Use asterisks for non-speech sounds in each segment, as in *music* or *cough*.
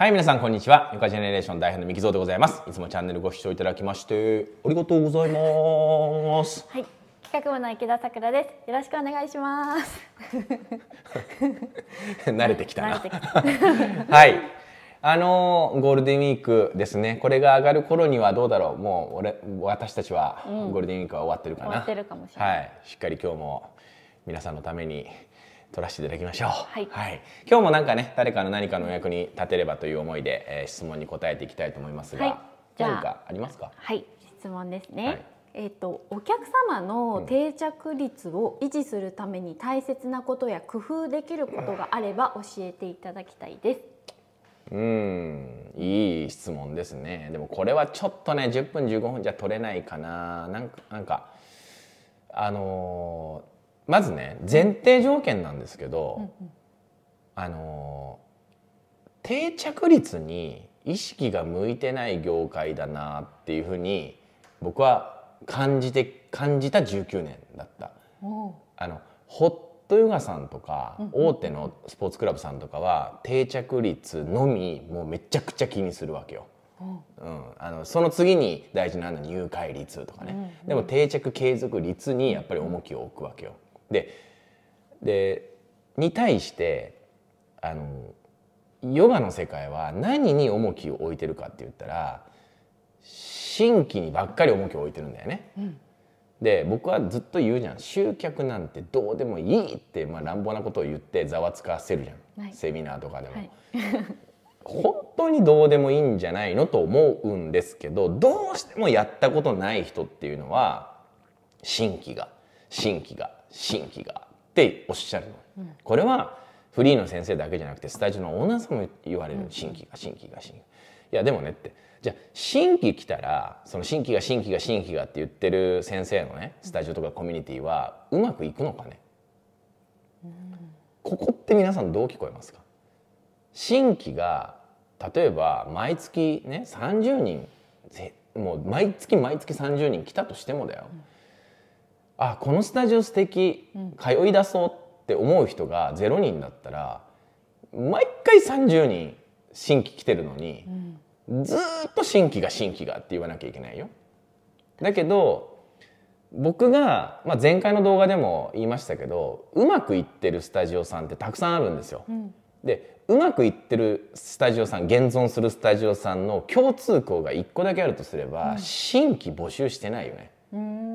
はい、皆さん、こんにちは。ゆかジェネレーション代表のみきぞでございます。いつもチャンネルご視聴いただきまして、ありがとうございます。はい、企画部の池田さくらです。よろしくお願いします。*laughs* 慣れてきたな。はい。あのー、ゴールデンウィークですね。これが上がる頃にはどうだろう。もう俺私たちはゴールデンウィークは終わってるかな。はい、しっかり今日も皆さんのために。取らせていただきましょう、はい、はい、今日もなんかね誰かの何かの役に立てればという思いで、えー、質問に答えていきたいと思いますが、はい、じゃあありますかはい質問ですね、はい、えっ、ー、とお客様の定着率を維持するために大切なことや工夫できることがあれば教えていただきたいです、うん、いい質問ですね。でもこれはちょっとね、10分15分じゃ取れないかな。なんか、なんか、あのまずね前提条件なんですけど、うんうん、あの定着率に意識が向いてない業界だなっていうふうに僕は感じて感じた19年だった。あのホットヨガさんとか、大手のスポーツクラブさんとかは定着率のみもうめちゃくちゃ気にするわけよ。うん、あのその次に大事なのは入会率とかね、うんうん、でも定着継続率にやっぱり重きを置くわけよ。ででに対してあのヨガの世界は何に重きを置いてるかって言ったら新規にばっかり重きを置いてるんだよね。うん、で僕はずっと言うじゃん集客なんてどうでもいいって、まあ、乱暴なことを言ってざわつかせるじゃん、はい、セミナーとかでも。はい *laughs* 本当にどうでもいいんじゃないのと思うんですけどどうしてもやったことない人っていうのは新規が新規が新規がっておっしゃるの、うん、これはフリーの先生だけじゃなくてスタジオのオーナーさんも言われる、新規が新規が新規いやでもねってじゃあ新規来たらその新規が新規が新規がって言ってる先生のねスタジオとかコミュニティはうまくいくのかね、うん、ここって皆さんどう聞こえますか新規が例えば毎月ね30人もう毎月毎月30人来たとしてもだよ、うんあこのスタジオ素敵通い出そうって思う人が0人だったら毎回30人新規来てるのに、うん、ずっと新規が新規がって言わなきゃいけないよ。だけど僕が、まあ、前回の動画でも言いましたけどうまくいってるスタジオさんってたくさんあるんですよ。うん、でうまくいってるスタジオさん現存するスタジオさんの共通項が1個だけあるとすれば、うん、新規募集してないよね。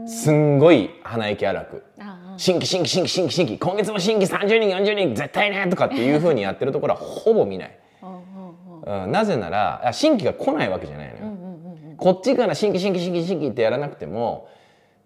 すんごい鼻息荒く新規新規新規新規新規今月も新規30人40人絶対ねとかっていうふうにやってるところはほぼ見ない。うん、なぜなら新規が来ないわけじゃないのよ。こっちから新規新規新規新規ってやらなくても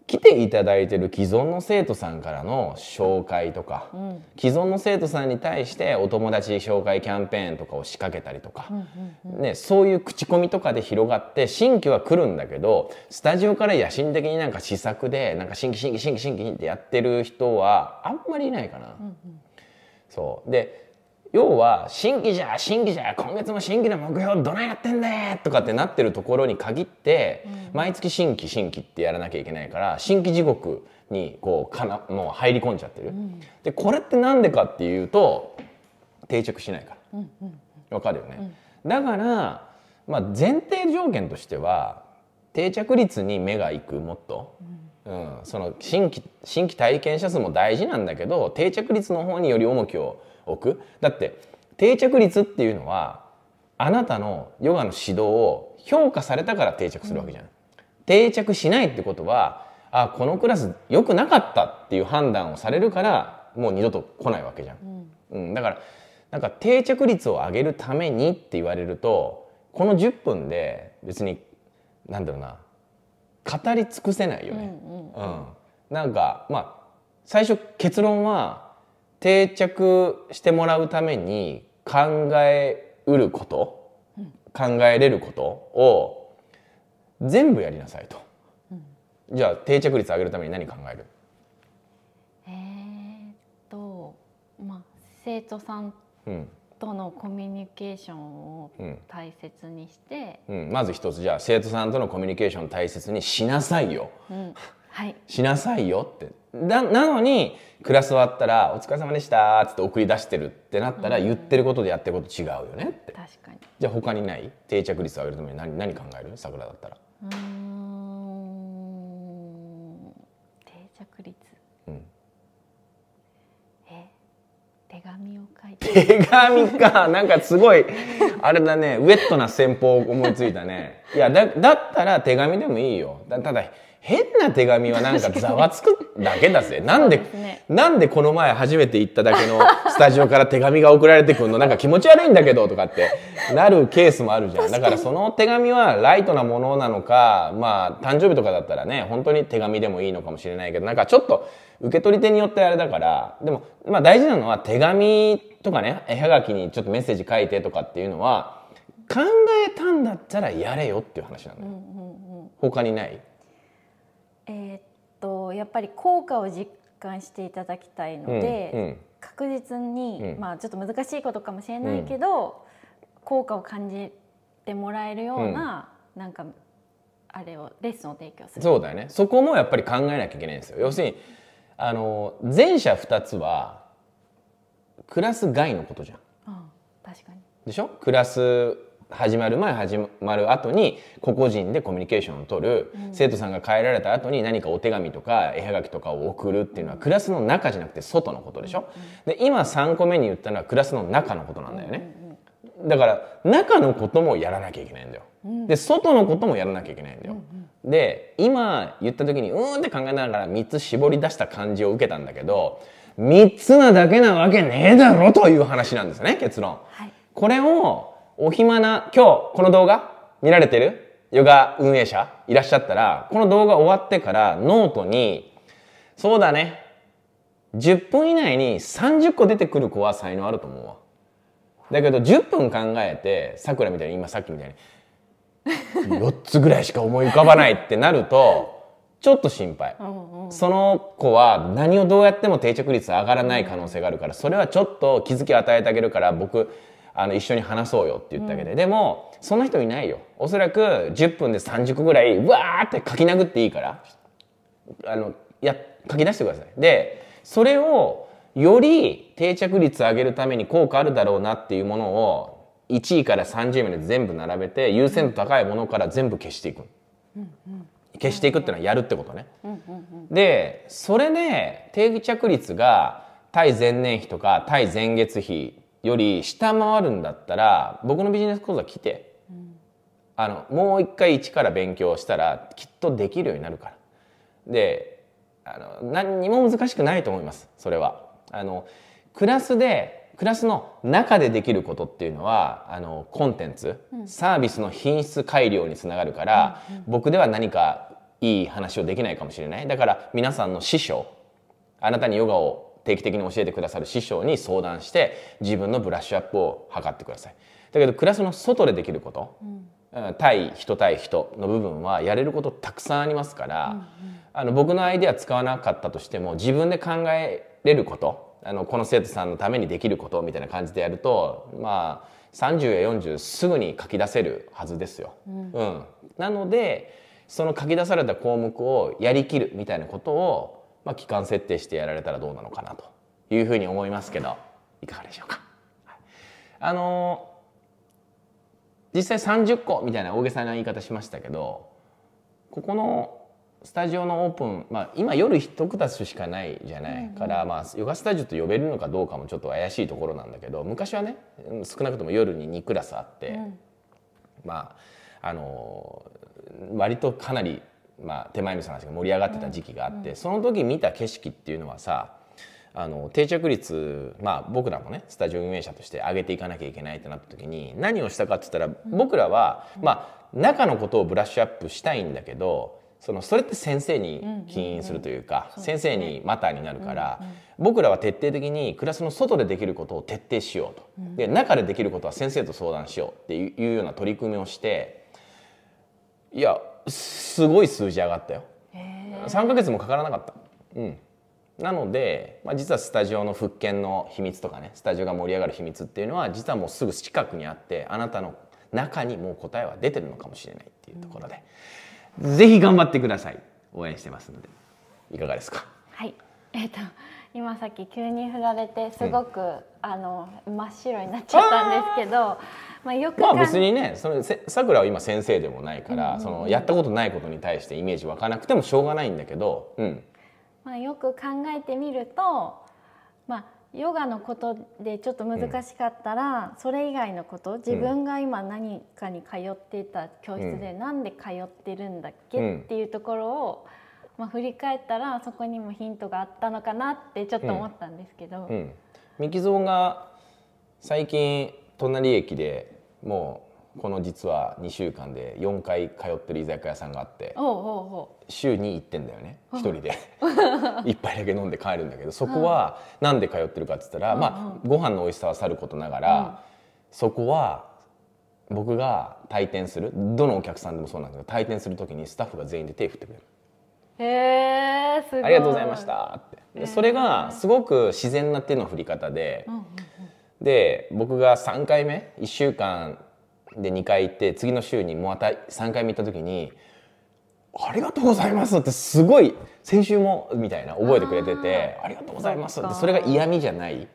来ていただいてる既存の生徒さんからの紹介とか、うん、既存の生徒さんに対してお友達紹介キャンペーンとかを仕掛けたりとか、うんうんうん、ね、そういう口コミとかで広がって新規は来るんだけどスタジオから野心的になんか試作でなんか新規新規新規新規ってやってる人はあんまりいないかな。うんうん、そうで要は新規じゃ新規じゃ今月も新規の目標どないやってんねとかってなってるところに限って、うん、毎月新規新規ってやらなきゃいけないから新規地獄にこうかなもう入り込んじゃってる、うん、でこれって何でかっていうと定着しないから、うんうん、わかるよね、うん、だから、まあ、前提条件としては定着率に目がいくもっと。うんうん、その新規新規体験者数も大事なんだけど定着率の方により重きを置くだって定着率っていうのはあなたのヨガの指導を評価されたから定着するわけじゃうん、定着しないってことはあこのクラス良くなかったっていう判断をされるからもう二度と来ないわけじゃん、うん、うん、だからなんか定着率を上げるためにって言われるとこの10分で別になんだろうな語り尽くせないよね。うん、うんうん、なんかまあ最初結論は定着してもらうために考えうること、うん、考えれることを全部やりなさいと、うん、じゃあ定着率上げるために何考えるえー、っとまあ生徒さんとのコミュニケーションを大切にして、うん、うん、まず一つじゃあ生徒さんとのコミュニケーションを大切にしなさいよ、うん、はい、しなさいよってなのにクラス終わったら「お疲れ様でした」っつって送り出してるってなったら、うん、言ってることでやってること違うよねって確かにじゃあ他にない定着率を上げるために何何考える桜だったら。うん紙を書いて手紙かなんかすごいあれだねウェットな戦法を思いついたねいやだだったら手紙でもいいよだただ変な手紙はなんかざわつくだけだぜ。*laughs* なんで、ね、なんでこの前初めて行っただけのスタジオから手紙が送られてくるのなんか気持ち悪いんだけどとかって *laughs* なるケースもあるじゃん。だからその手紙はライトなものなのか、まあ誕生日とかだったらね、本当に手紙でもいいのかもしれないけど、なんかちょっと受け取り手によってあれだから、でも、まあ大事なのは手紙とかね、絵はがきにちょっとメッセージ書いてとかっていうのは、考えたんだったらやれよっていう話なのよ。うんうんうん、他にないえー、っとやっぱり効果を実感していただきたいので、うんうん、確実に、まあちょっと難しいことかもしれないけど、効果を感じてもらえるような、うん、なんかあれをレッスンを提供するそうだよねそこもやっぱり考えなきゃいけないんですよ要するにあの前者2つはクラス外のことじゃん、うん、確かにでしょクラス始まる前始まる後に個々人でコミュニケーションを取る、うん、生徒さんが帰られた後に何かお手紙とか絵はがきとかを送るっていうのはクラスの中じゃなくて外のことでしょ、うん、で今3個目に言ったのはクラスの中のことなんだよね、うんだから中のこともやらなきゃいけないんだよ、で外のこともやらなきゃいけないんだよ、で今言った時にうんって考えながら3つ絞り出した感じを受けたんだけど3つなだけなわけねえだろという話なんですね結論、はい、これをお暇な、今日この動画見られてるヨガ運営者いらっしゃったら、この動画終わってからノートに、そうだね、10分以内に30個出てくる子は才能あると思うわ。だけど10分考えて、さくらみたいに今さっきみたいに、4つぐらいしか思い浮かばないってなると、ちょっと心配。その子は何をどうやっても定着率上がらない可能性があるから、それはちょっと気づきを与えてあげるから、僕、あの一緒に話そうよって言ったわけで、うん、でもそんな人いないよおそらく10分で30個ぐらいわーって書き殴っていいからあのや書き出してくださいでそれをより定着率上げるために効果あるだろうなっていうものを1位から30位まで全部並べて優先度高いものから全部消していく、うんうん、消していくっていうのはやるってことね、でそれで、ね、定着率が対前年比とか対前月比より下回るんだったら僕のビジネス講座来て、うん、あのもう一回一から勉強したらきっとできるようになるから。であの何にも難しくないと思いますそれは。あのクラスでクラスの中でできることっていうのはあのコンテンツ、サービスの品質改良につながるから、うん、僕では何かいい話をできないかもしれないだから皆さんの師匠あなたにヨガを定期的に教えてくださる師匠に相談して自分のブラッシュアップを図ってください。だけどクラスの外でできること、うん、対人対人の部分はやれることたくさんありますから、うんうん、あの僕のアイデア使わなかったとしても自分で考えれることあのこの生徒さんのためにできることみたいな感じでやるとまあ30や40すぐに書き出せるはずですよ。うん、うん、なのでその書き出された項目をやりきるみたいなことをまあ、期間設定してやられたらどうなのかなというふうに思いますけどいかがでしょうか、はい、あのー、実際30個みたいな大げさな言い方しましたけどここのスタジオのオープン、まあ、今夜一クラスしかないじゃない、うんうん、から、まあ、ヨガスタジオと呼べるのかどうかもちょっと怪しいところなんだけど昔はね少なくとも夜に2クラスあって、うん、まああの割とかなりまあ、手前味噌の話が盛り上がってた時期があって、その時見た景色っていうのはさあの定着率、まあ、僕らもねスタジオ運営者として上げていかなきゃいけないってなった時に何をしたかって言ったら僕らは、まあ、中のことをブラッシュアップしたいんだけどそのそれって先生に起因するというか、先生にマターになるから、僕らは徹底的にクラスの外でできることを徹底しようと、で中でできることは先生と相談しようっていうような取り組みをしていやすごい数字上がったよ、3ヶ月もかからなかったうんなので、まあ、実はスタジオの復権の秘密とかねスタジオが盛り上がる秘密っていうのは実はもうすぐ近くにあってあなたの中にもう答えは出てるのかもしれないっていうところで、うん、ぜひ頑張ってください応援してますのでいかがですかはいえっと今さっき急に振られてすごく、うん、あの真っ白になっちゃったんですけど *laughs* まあよくまあ別にねそのさくらは今先生でもないから、うんうん、そのやったことないことに対してイメージ湧かなくてもしょうがないんだけど、うん、まあ、よく考えてみるとまあヨガのことでちょっと難しかったら、うん、それ以外のこと自分が今何かに通っていた教室で、ん、何で通ってるんだっけ、っていうところを、うんまあ、振り返ったらそこにもヒントがあったのかなってちょっと思ったんですけど、うんうん、ミキゾーが最近隣駅でもうこの実は2週間で4回通ってる居酒屋さんがあって週に行ってんだよね1人で1 *laughs* 杯だけ飲んで帰るんだけどそこは何で通ってるかっつったら、まあご飯の美味しさはさることながら、そこは僕が退店するどのお客さんでもそうなんだけど退店する時にスタッフが全員で手振ってくれる。へえすごいありがとうございましたってでそれがすごく自然な手の振り方で、うんうんうん、で僕が3回目1週間で2回行って次の週にまた3回目行った時に「ありがとうございます」ってすごい先週もみたいな覚えてくれてて「ありがとうございます」ってそれが嫌味じゃない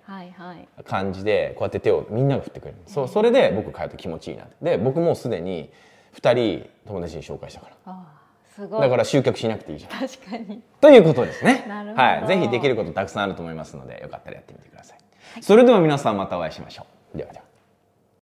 感じでこうやって手をみんなが振ってくれる、そうそれで僕帰ると気持ちいいなってで僕もうすでに2人友達に紹介したから。だから集客しなくていいじゃん確かにということですねはい、ぜひできることたくさんあると思いますのでよかったらやってみてください、はい、それでは皆さんまたお会いしましょうではでは